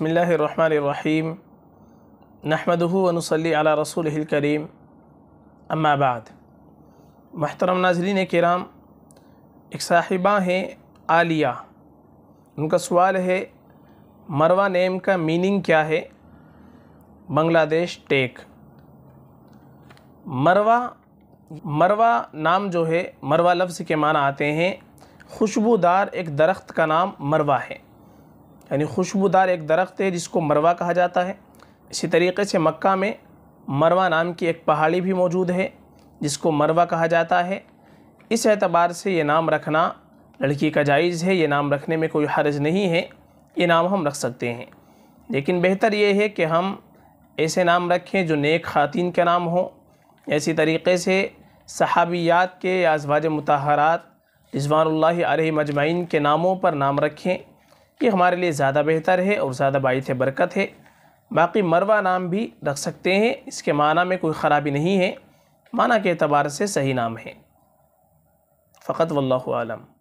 बसमीम नहमदनसली अला रसूल करीम अम्माबाद महतरम नाजरीन कराम एक साहिबा हैं आलिया उनका सवाल है मरवा नेम का मीनिंग क्या है बांग्लादेश टेक मरवा मरवा नाम जो है मरवा लफ्ज़ के माना आते हैं खुशबूदार एक दरख्त का नाम मरवा है यानी खुशबूदार एक दरख्त है जिसको मरवा कहा जाता है इसी तरीके से मक्का में मरवा नाम की एक पहाड़ी भी मौजूद है जिसको मरवा कहा जाता है इस एतबार से ये नाम रखना लड़की का जायज़ है ये नाम रखने में कोई हर्ज नहीं है ये नाम हम रख सकते हैं लेकिन बेहतर ये है कि हम ऐसे नाम रखें जो नेक ख़ातिन के नाम हों ऐसी तरीके से सहाबियात के या अजवाज मतहरात रिजवानल्ला मजमाइन के नामों पर नाम रखें ये हमारे लिए ज़्यादा बेहतर है और ज़्यादा बायत बरकत है बाकी मरवा नाम भी रख सकते हैं इसके माना में कोई ख़राबी नहीं है माना के अतबार से सही नाम है फ़कत वल्लम